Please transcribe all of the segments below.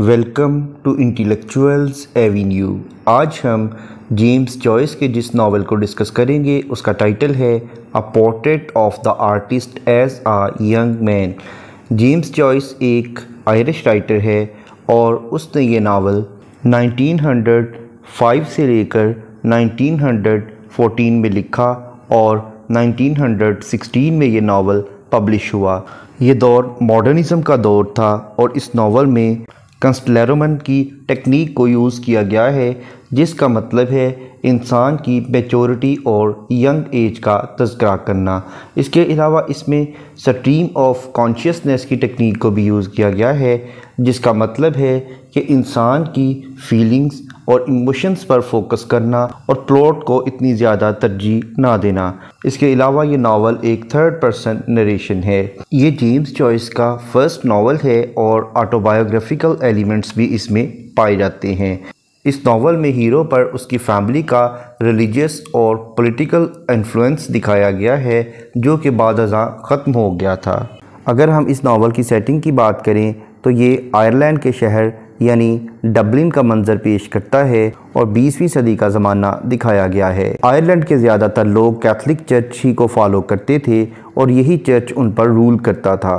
welcome to intellectuals Avenue आज हम James Joyce के जिस नावल को डिस्कस करेंगे उसका टाइटल है a portrait of the artist as a young man James Joyce एक आयरिश राइटर है और उसने ये नावल 1905 से लेकर 1914 में लिखा और 1916 में ये नावल पब्लिश हुआ ये दौर मॉडर्निज़म का दौर था और इस नावल में कंस्टलेरोमन की टेक्निक को यूज़ किया गया है जिसका मतलब है इंसान की मेचोरिटी और यंग एज का तस्करा करना इसके अलावा इसमें स्ट्रीम ऑफ कॉन्शियसनेस की टेक्निक को भी यूज़ किया गया है जिसका मतलब है कि इंसान की फीलिंग्स और इमोशंस पर फोकस करना और प्लॉट को इतनी ज़्यादा तरजीह ना देना इसके अलावा ये नावल एक थर्ड पर्सन नरेशन है ये जेम्स चॉइस का फर्स्ट नावल है और ऑटोबायोग्राफिकल एलिमेंट्स भी इसमें पाए जाते हैं इस नावल में हीरो पर उसकी फैमिली का रिलीजियस और पॉलिटिकल इन्फ्लुएंस दिखाया गया है जो कि बाद ख़त्म हो गया था अगर हम इस नावल की सेटिंग की बात करें तो ये आयरलैंड के शहर यानी डबलिन का मंजर पेश करता है और 20वीं सदी का ज़माना दिखाया गया है आयरलैंड के ज़्यादातर लोग कैथलिक चर्च ही को फॉलो करते थे और यही चर्च उन पर रूल करता था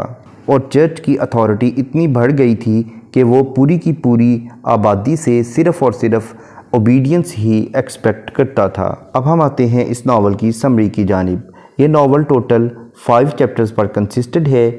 और चर्च की अथॉरिटी इतनी बढ़ गई थी कि वो पूरी की पूरी आबादी से सिर्फ़ और सिर्फ़ ओबीडियंस ही एक्सपेक्ट करता था अब हम आते हैं इस नावल की समरी की जानब ये नावल टोटल फाइव चैप्टर्स पर कंसिस्टेड है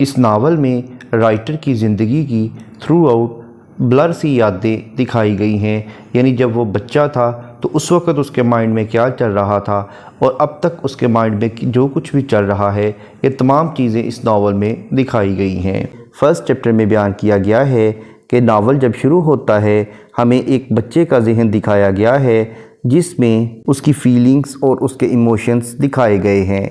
इस नावल में राइटर की ज़िंदगी की थ्रू आउट ब्लर सी यादें दिखाई गई हैं यानी जब वो बच्चा था तो उस वक़्त उसके माइंड में क्या चल रहा था और अब तक उसके माइंड में जो कुछ भी चल रहा है ये तमाम चीज़ें इस नावल में दिखाई गई हैं फ़र्स्ट चैप्टर में बयान किया गया है कि नावल जब शुरू होता है हमें एक बच्चे का जहन दिखाया गया है जिसमें उसकी फीलिंग्स और उसके इमोशंस दिखाए गए हैं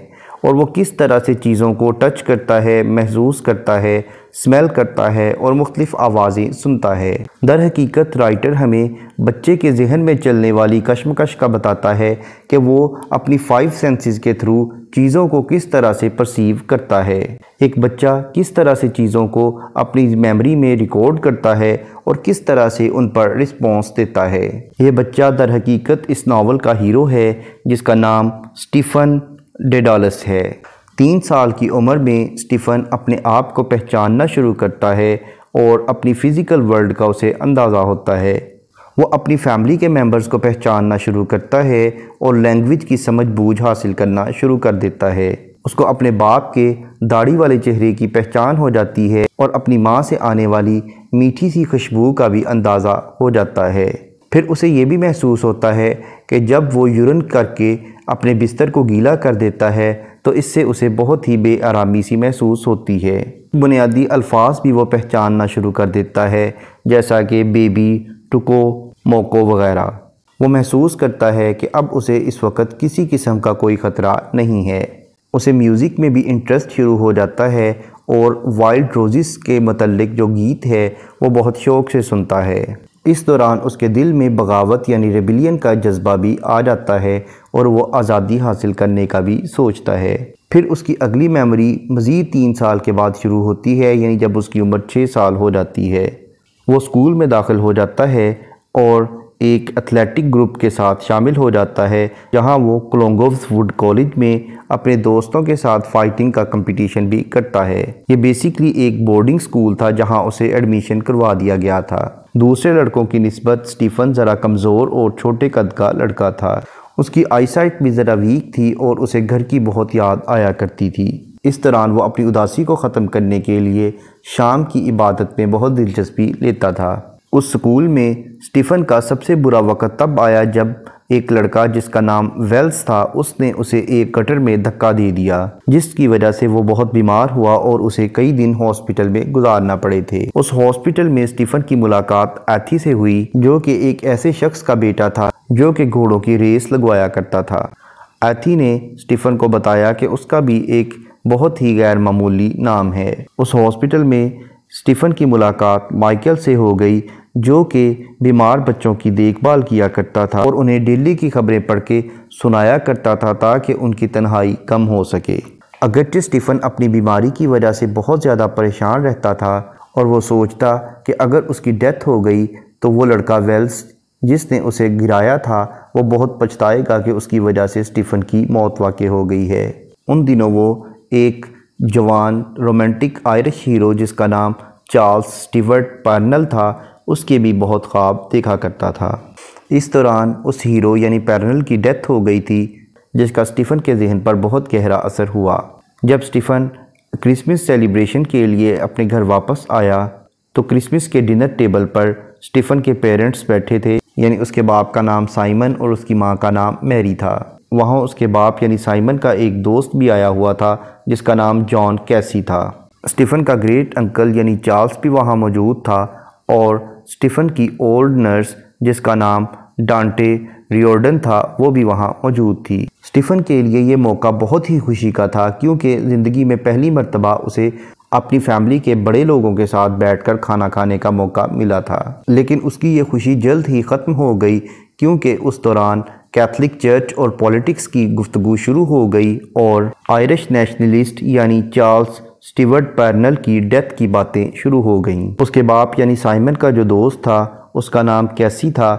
और वो किस तरह से चीज़ों को टच करता है महसूस करता है स्मेल करता है और मुख्तफ आवाज़ें सुनता है दर हकीकत राइटर हमें बच्चे के जहन में चलने वाली कशमकश का बताता है कि वो अपनी फ़ाइव सेंसेस के थ्रू चीज़ों को किस तरह से परसीव करता है एक बच्चा किस तरह से चीज़ों को अपनी मेमोरी में रिकॉर्ड करता है और किस तरह से उन पर रिस्पॉन्स देता है यह बच्चा दर हकीकत इस नावल का हीरो है जिसका नाम स्टीफ़न डेडालस है तीन साल की उम्र में स्टीफ़न अपने आप को पहचानना शुरू करता है और अपनी फ़िज़िकल वर्ल्ड का उसे अंदाज़ा होता है वो अपनी फैमिली के मेंबर्स को पहचानना शुरू करता है और लैंग्वेज की समझ बूझ हासिल करना शुरू कर देता है उसको अपने बाप के दाढ़ी वाले चेहरे की पहचान हो जाती है और अपनी माँ से आने वाली मीठी सी खुशबू का भी अंदाज़ा हो जाता है फिर उसे ये भी महसूस होता है कि जब वो यूरन करके अपने बिस्तर को गीला कर देता है तो इससे उसे बहुत ही बेआरामी सी महसूस होती है बुनियादी अल्फाज भी वो पहचानना शुरू कर देता है जैसा कि बेबी टुको मोको वगैरह वो महसूस करता है कि अब उसे इस वक्त किसी किस्म का कोई ख़तरा नहीं है उसे म्यूज़िक में भी इंटरेस्ट शुरू हो जाता है और वाइल्ड रोजिस के मतलब जो गीत है वो बहुत शौक़ से सुनता है इस दौरान उसके दिल में बगावत यानी रेबिलियन का जज्बा भी आ जाता है और वो आज़ादी हासिल करने का भी सोचता है फिर उसकी अगली मेमोरी मज़ीद तीन साल के बाद शुरू होती है यानी जब उसकी उम्र छः साल हो जाती है वो स्कूल में दाखिल हो जाता है और एक एथलेटिक ग्रुप के साथ शामिल हो जाता है जहां वो क्लोंगोव्स वुड कॉलेज में अपने दोस्तों के साथ फाइटिंग का कंपटीशन भी करता है ये बेसिकली एक बोर्डिंग स्कूल था जहां उसे एडमिशन करवा दिया गया था दूसरे लड़कों की नस्बत स्टीफन ज़रा कमज़ोर और छोटे कद का लड़का था उसकी आईसाइट भी ज़रा वीक थी और उसे घर की बहुत याद आया करती थी इस दौरान वो अपनी उदासी को ख़त्म करने के लिए शाम की इबादत में बहुत दिलचस्पी लेता था उस स्कूल में स्टीफ़न का सबसे बुरा वक़्त तब आया जब एक लड़का जिसका नाम वेल्स था उसने उसे एक कटर में धक्का दे दिया जिसकी वजह से वो बहुत बीमार हुआ और उसे कई दिन हॉस्पिटल में गुजारना पड़े थे उस हॉस्पिटल में स्टीफन की मुलाकात एथी से हुई जो कि एक ऐसे शख्स का बेटा था जो कि घोड़ों की रेस लगवाया करता था एथी ने स्टीफन को बताया कि उसका भी एक बहुत ही गैर मामूली नाम है उस हॉस्पिटल में स्टीफन की मुलाकात माइकल से हो गई जो कि बीमार बच्चों की देखभाल किया करता था और उन्हें डेली की खबरें पढ़ के सुनाया करता था ताकि उनकी तन्हाई कम हो सके अगरचि स्टीफ़न अपनी बीमारी की वजह से बहुत ज़्यादा परेशान रहता था और वो सोचता कि अगर उसकी डेथ हो गई तो वो लड़का वेल्स जिसने उसे गिराया था वो बहुत पछताएगा कि उसकी वजह से स्टीफ़न की मौत वाक़ हो गई है उन दिनों वो एक जवान रोमांटिक आयरिश हीरो जिसका नाम चार्ल्स स्टीवर्ट पार्नल था उसके भी बहुत ख्वाब देखा करता था इस दौरान उस हीरो यानी पैरनल की डेथ हो गई थी जिसका स्टीफ़न के जहन पर बहुत गहरा असर हुआ जब स्टीफ़न क्रिसमस सेलिब्रेशन के लिए अपने घर वापस आया तो क्रिसमस के डिनर टेबल पर स्टीफ़न के पेरेंट्स बैठे थे यानी उसके बाप का नाम साइमन और उसकी माँ का नाम मैरी था वहाँ उसके बाप यानी साइमन का एक दोस्त भी आया हुआ था जिसका नाम जॉन कैसी था स्टीफ़न का ग्रेट अंकल यानी चार्ल्स भी वहाँ मौजूद था और स्टीफन की ओल्ड नर्स जिसका नाम डांटे रियोर्डन था वो भी वहाँ मौजूद थी स्टीफन के लिए ये मौका बहुत ही खुशी का था क्योंकि ज़िंदगी में पहली मरतबा उसे अपनी फैमिली के बड़े लोगों के साथ बैठकर खाना खाने का मौका मिला था लेकिन उसकी ये खुशी जल्द ही ख़त्म हो गई क्योंकि उस दौरान कैथलिक चर्च और पॉलिटिक्स की गुफ्तु शुरू हो गई और आयरिश नेशनलिस्ट यानी चार्ल्स स्टीवर्ट पैरनल की डेथ की बातें शुरू हो गईं उसके बाप यानी साइमन का जो दोस्त था उसका नाम कैसी था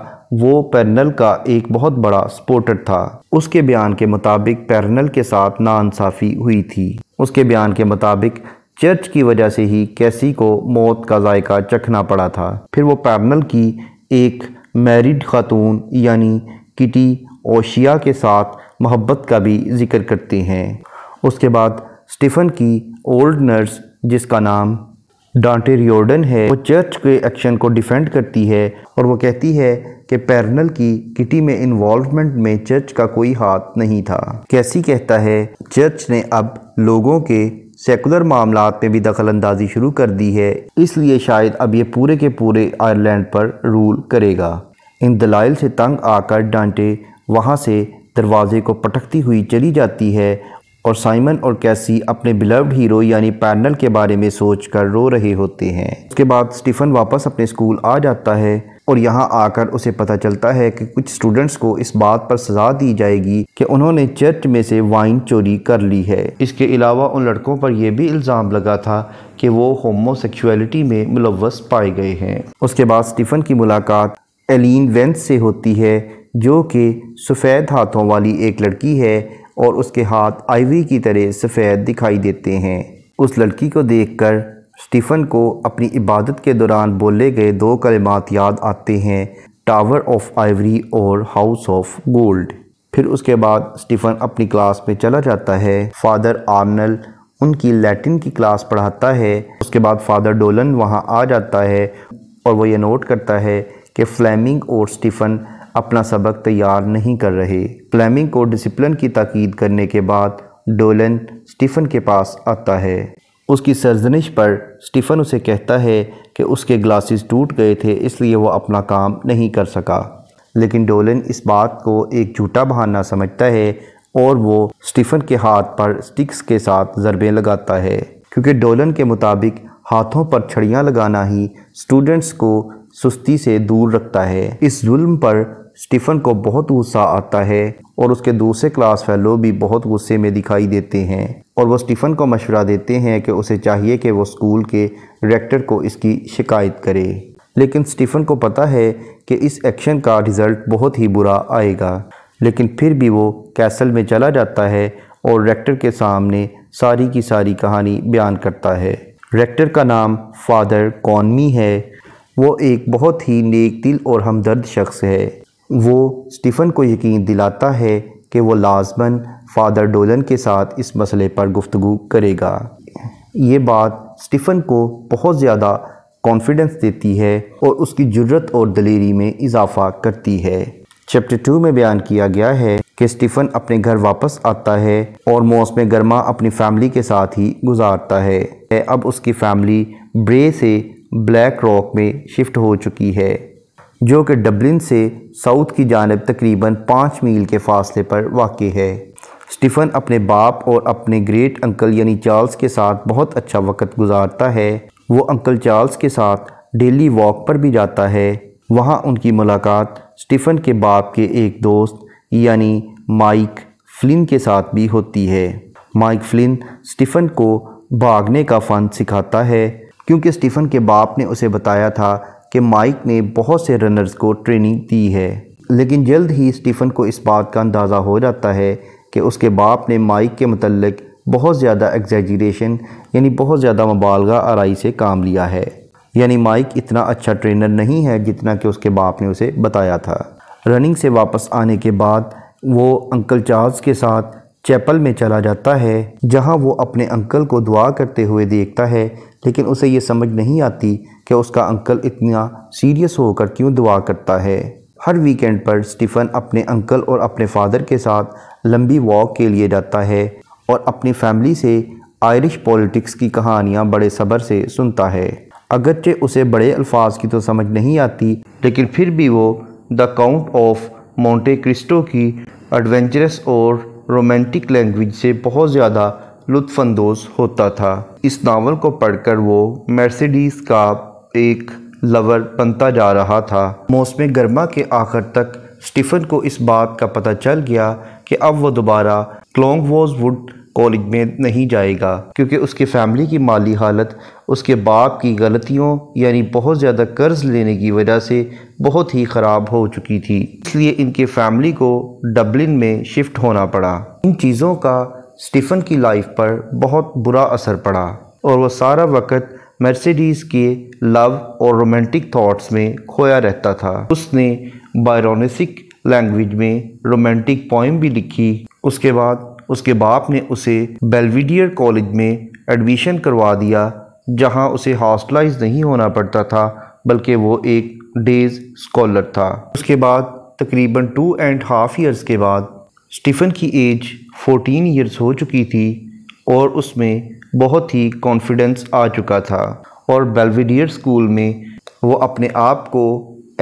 वो पैरनल का एक बहुत बड़ा सपोर्टर था उसके बयान के मुताबिक पैरनल के साथ नाानसाफ़ी हुई थी उसके बयान के मुताबिक चर्च की वजह से ही कैसी को मौत का जायका चखना पड़ा था फिर वो पैरनल की एक मैरिड खातून यानी किटी ओशिया के साथ मोहब्बत का भी जिक्र करते हैं उसके बाद स्टीफन की ओल्ड नर्स जिसका नाम डांटे रियोडन है वो चर्च के एक्शन को डिफेंड करती है और वो कहती है कि पैरनल की किटी में इन्वॉल्वमेंट में चर्च का कोई हाथ नहीं था कैसी कहता है चर्च ने अब लोगों के सेकुलर मामला में भी दखल अंदाजी शुरू कर दी है इसलिए शायद अब ये पूरे के पूरे आयरलैंड पर रूल करेगा इन दलाइल से तंग आकर डांटे वहाँ से दरवाजे को पटकती हुई चली जाती है और साइमन और कैसी अपने बिलव्ड हीरो यानी पैनल के बारे में सोच कर रो रहे होते हैं उसके बाद स्टीफन वापस अपने स्कूल आ जाता है और यहाँ आकर उसे पता चलता है कि कुछ स्टूडेंट्स को इस बात पर सजा दी जाएगी कि उन्होंने चर्च में से वाइन चोरी कर ली है इसके अलावा उन लड़कों पर यह भी इल्ज़ाम लगा था कि वो होमोसेक्सुअलिटी में मुलवस पाए गए हैं उसके बाद स्टीफन की मुलाकात एलिन वेंस से होती है जो कि सफ़ेद हाथों वाली एक लड़की है और उसके हाथ आईवी की तरह सफ़ेद दिखाई देते हैं उस लड़की को देखकर स्टीफ़न को अपनी इबादत के दौरान बोले गए दो कलमात याद आते हैं टावर ऑफ आइवरी और हाउस ऑफ गोल्ड फिर उसके बाद स्टीफ़न अपनी क्लास में चला जाता है फादर आर्नल उनकी लैटिन की क्लास पढ़ाता है उसके बाद फादर डोलन वहाँ आ जाता है और वो ये नोट करता है कि फ्लेमिंग और स्टीफ़न अपना सबक तैयार नहीं कर रहे फ्लेमिंग को डिसिप्लिन की ताकीद करने के बाद डोलन स्टीफन के पास आता है उसकी सरजनिश पर स्टीफन उसे कहता है कि उसके ग्लासेस टूट गए थे इसलिए वो अपना काम नहीं कर सका लेकिन डोलन इस बात को एक झूठा बहाना समझता है और वो स्टीफन के हाथ पर स्टिक्स के साथ ज़रबें लगाता है क्योंकि डोलन के मुताबिक हाथों पर छड़ियाँ लगाना ही स्टूडेंट्स को सुस्ती से दूर रखता है इस जुल्म पर स्टीफन को बहुत गुस्सा आता है और उसके दूसरे क्लास फैलो भी बहुत गुस्से में दिखाई देते हैं और वो स्टीफन को मशवरा देते हैं कि उसे चाहिए कि वो स्कूल के डायरेक्टर को इसकी शिकायत करे लेकिन स्टीफन को पता है कि इस एक्शन का रिज़ल्ट बहुत ही बुरा आएगा लेकिन फिर भी वो कैसल में चला जाता है और रेक्टर के सामने सारी की सारी कहानी बयान करता है रेक्टर का नाम फादर कॉनमी है वो एक बहुत ही नेक दिल और हमदर्द शख्स है वो स्टीफ़न को यकीन दिलाता है कि वो लाजमन फ़ादर डोलन के साथ इस मसले पर गुफ्तु करेगा ये बात स्टीफ़न को बहुत ज़्यादा कॉन्फिडेंस देती है और उसकी ज़रूरत और दलेरी में इजाफ़ा करती है चैप्टर टू में बयान किया गया है कि स्टीफ़न अपने घर वापस आता है और मौसम गर्मा अपनी फैमिली के साथ ही गुजारता है अब उसकी फैमिली ब्रे से ब्लैक रॉक में शिफ्ट हो चुकी है जो कि डबलिन से साउथ की जानब तकरीबन पाँच मील के फासले पर वाक़ है स्टीफ़न अपने बाप और अपने ग्रेट अंकल यानी चार्ल्स के साथ बहुत अच्छा वक्त गुजारता है वो अंकल चार्ल्स के साथ डेली वॉक पर भी जाता है वहाँ उनकी मुलाकात स्टीफ़न के बाप के एक दोस्त यानी माइक फ्लिन के साथ भी होती है माइक फ्लिन स्टीफ़न को भागने का फ़न सिखाता है क्योंकि स्टीफ़न के बाप ने उसे बताया था कि माइक ने बहुत से रनर्स को ट्रेनिंग दी है लेकिन जल्द ही स्टीफ़न को इस बात का अंदाज़ा हो जाता है कि उसके बाप ने माइक के मतलब बहुत ज़्यादा एग्जैजरेशन यानी बहुत ज़्यादा मबालगा आरई से काम लिया है यानी माइक इतना अच्छा ट्रेनर नहीं है जितना कि उसके बाप ने उसे बताया था रनिंग से वापस आने के बाद वो अंकल चार्ल्स के साथ चैपल में चला जाता है जहां वो अपने अंकल को दुआ करते हुए देखता है लेकिन उसे ये समझ नहीं आती कि उसका अंकल इतना सीरियस होकर क्यों दुआ करता है हर वीकेंड पर स्टीफन अपने अंकल और अपने फादर के साथ लंबी वॉक के लिए जाता है और अपनी फैमिली से आयरिश पॉलिटिक्स की कहानियाँ बड़े सब्र से सुनता है अगरचे उसे बड़े अल्फाज की तो समझ नहीं आती लेकिन फिर भी वो the Count of Monte Cristo की एडवेंचरस और रोमांटिक लैंग्वेज से बहुत ज़्यादा लुत्फानंदोज होता था इस नावल को पढ़कर वो मर्सिडीज़ का एक लवर बनता जा रहा था मौसम गर्मा के आखिर तक स्टीफन को इस बात का पता चल गया कि अब वो दोबारा क्लोंग वुड कॉलेज में नहीं जाएगा क्योंकि उसके फैमिली की माली हालत उसके बाप की गलतियों यानी बहुत ज़्यादा कर्ज़ लेने की वजह से बहुत ही ख़राब हो चुकी थी इसलिए इनके फैमिली को डबलिन में शिफ्ट होना पड़ा इन चीज़ों का स्टीफ़न की लाइफ पर बहुत बुरा असर पड़ा और वह सारा वक्त मर्सिडीज़ के लव और रोमांटिक थॉट्स में खोया रहता था उसने बायरोनिसिक लैंग्वेज में रोमांटिक पोइम भी लिखी उसके बाद उसके बाप ने उसे बेलविडियर कॉलेज में एडमिशन करवा दिया जहां उसे हॉस्टलाइज नहीं होना पड़ता था बल्कि वो एक डेज स्कॉलर था उसके बाद तकरीबन टू एंड हाफ ईयर्स के बाद स्टीफ़न की एज 14 ईयर्स हो चुकी थी और उसमें बहुत ही कॉन्फिडेंस आ चुका था और बेलविडियर स्कूल में वो अपने आप को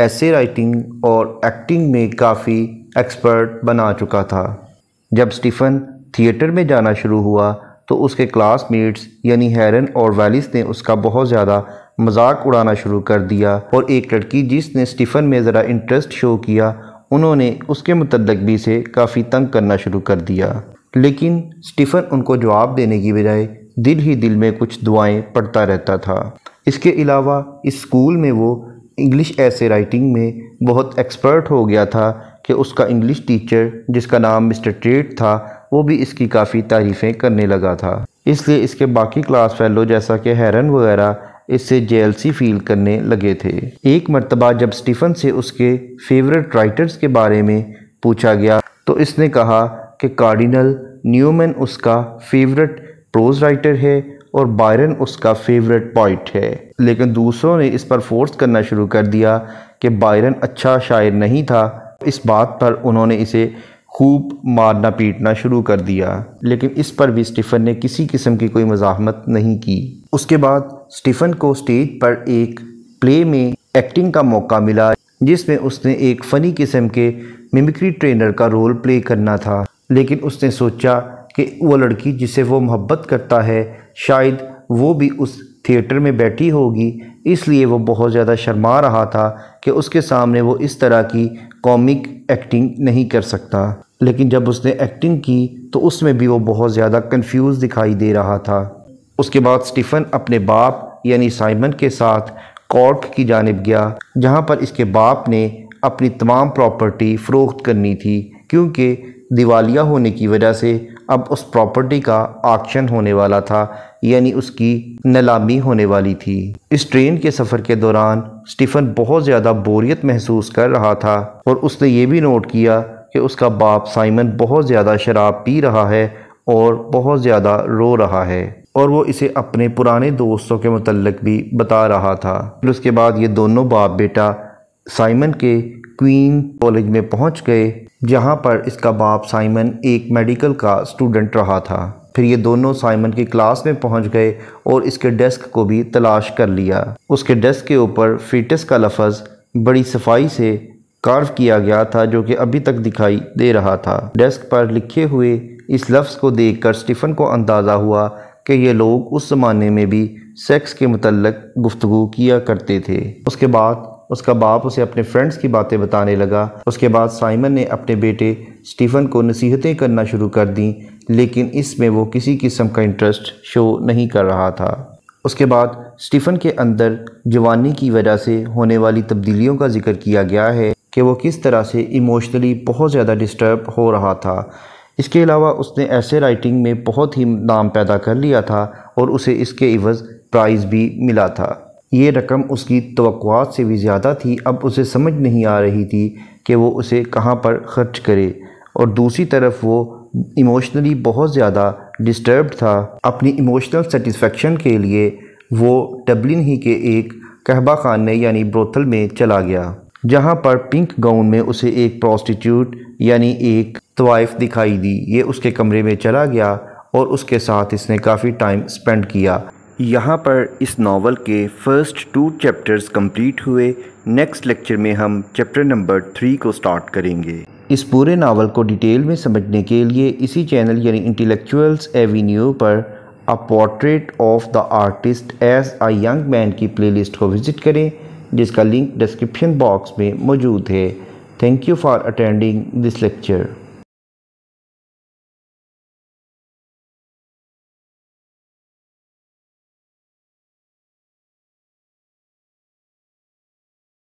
ऐसे राइटिंग और एक्टिंग में काफ़ी एक्सपर्ट बना चुका था जब स्टीफ़न थिएटर में जाना शुरू हुआ तो उसके क्लासमेट्स यानी हैरन और वैलिस ने उसका बहुत ज़्यादा मजाक उड़ाना शुरू कर दिया और एक लड़की जिसने स्टीफन में ज़रा इंटरेस्ट शो किया उन्होंने उसके मतलब भी से काफ़ी तंग करना शुरू कर दिया लेकिन स्टीफन उनको जवाब देने की बजाय दिल ही दिल में कुछ दुआएं पढ़ता रहता था इसके अलावा इस स्कूल में वो इंग्लिश ऐसे राइटिंग में बहुत एक्सपर्ट हो गया था कि उसका इंग्लिश टीचर जिसका नाम मिस्टर ट्रेड था वो भी इसकी काफ़ी तारीफ़ें करने लगा था इसलिए इसके बाकी क्लास फेलो जैसा कि हैरन वगैरह इससे जेलसी फील करने लगे थे एक मरतबा जब स्टीफन से उसके फेवरेट राइटर्स के बारे में पूछा गया तो इसने कहा कि कार्डिनल न्यूमैन उसका फेवरेट प्रोज राइटर है और बायरन उसका फेवरेट पॉइंट है लेकिन दूसरों ने इस पर फोर्स करना शुरू कर दिया कि बायरन अच्छा शायर नहीं था इस बात पर उन्होंने इसे खूब मारना पीटना शुरू कर दिया लेकिन इस पर भी स्टीफ़न ने किसी किस्म की कोई मजामत नहीं की उसके बाद स्टीफ़न को स्टेज पर एक प्ले में एक्टिंग का मौका मिला जिसमें उसने एक फ़नी किस्म के मिमिक्री ट्रेनर का रोल प्ले करना था लेकिन उसने सोचा कि वो लड़की जिसे वो मोहब्बत करता है शायद वो भी उस थिएटर में बैठी होगी इसलिए वो बहुत ज़्यादा शर्मा रहा था कि उसके सामने वो इस तरह की कॉमिक एक्टिंग नहीं कर सकता लेकिन जब उसने एक्टिंग की तो उसमें भी वो बहुत ज़्यादा कंफ्यूज दिखाई दे रहा था उसके बाद स्टीफन अपने बाप यानी साइमन के साथ कॉर्क की जानब गया जहाँ पर इसके बाप ने अपनी तमाम प्रॉपर्टी फ़रोख्त करनी थी क्योंकि दिवालिया होने की वजह से अब उस प्रॉपर्टी का आक्शन होने वाला था यानी उसकी नलामी होने वाली थी इस ट्रेन के सफ़र के दौरान स्टीफन बहुत ज़्यादा बोरियत महसूस कर रहा था और उसने ये भी नोट किया कि उसका बाप साइमन बहुत ज़्यादा शराब पी रहा है और बहुत ज़्यादा रो रहा है और वो इसे अपने पुराने दोस्तों के मतलब भी बता रहा था फिर उसके बाद ये दोनों बाप बेटा साइमन के क्वीन कॉलेज में पहुंच गए जहां पर इसका बाप साइमन एक मेडिकल का स्टूडेंट रहा था फिर ये दोनों साइमन की क्लास में पहुंच गए और इसके डेस्क को भी तलाश कर लिया उसके डेस्क के ऊपर फीटस का लफज बड़ी सफाई से कार्व किया गया था जो कि अभी तक दिखाई दे रहा था डेस्क पर लिखे हुए इस लफ्ज़ को देखकर स्टीफन को अंदाज़ा हुआ कि ये लोग उस ज़माने में भी सेक्स के मतलब गुफ्तु किया करते थे उसके बाद उसका बाप उसे अपने फ्रेंड्स की बातें बताने लगा उसके बाद साइमन ने अपने बेटे स्टीफन को नसीहतें करना शुरू कर दी लेकिन इसमें वो किसी किस्म का इंटरेस्ट शो नहीं कर रहा था उसके बाद स्टीफन के अंदर जवानी की वजह से होने वाली तब्दीलियों का जिक्र किया गया है कि वो किस तरह से इमोशनली बहुत ज़्यादा डिस्टर्ब हो रहा था इसके अलावा उसने ऐसे राइटिंग में बहुत ही नाम पैदा कर लिया था और उसे इसके इवज़ प्राइज़ भी मिला था ये रकम उसकी तोक़ात से भी ज़्यादा थी अब उसे समझ नहीं आ रही थी कि वो उसे कहाँ पर खर्च करे और दूसरी तरफ वो इमोशनली बहुत ज़्यादा डिस्टर्ब था अपनी इमोशनल सेटिस्फेक्शन के लिए वो डबलिन ही के एक कहबा खाने यानी ब्रोथल में चला गया जहाँ पर पिंक गाउन में उसे एक प्रॉस्टिट्यूट यानी एक तवाइफ दिखाई दी ये उसके कमरे में चला गया और उसके साथ इसने काफ़ी टाइम स्पेंड किया यहाँ पर इस नावल के फ़र्स्ट टू चैप्टर्स कंप्लीट हुए नेक्स्ट लेक्चर में हम चैप्टर नंबर थ्री को स्टार्ट करेंगे इस पूरे नावल को डिटेल में समझने के लिए इसी चैनल यानी इंटेलेक्चुअल्स एवेन्यू पर a portrait of the artist as a young man की प्लेलिस्ट को विज़िट करें जिसका लिंक डिस्क्रिप्शन बॉक्स में मौजूद है thank you for attending this lecture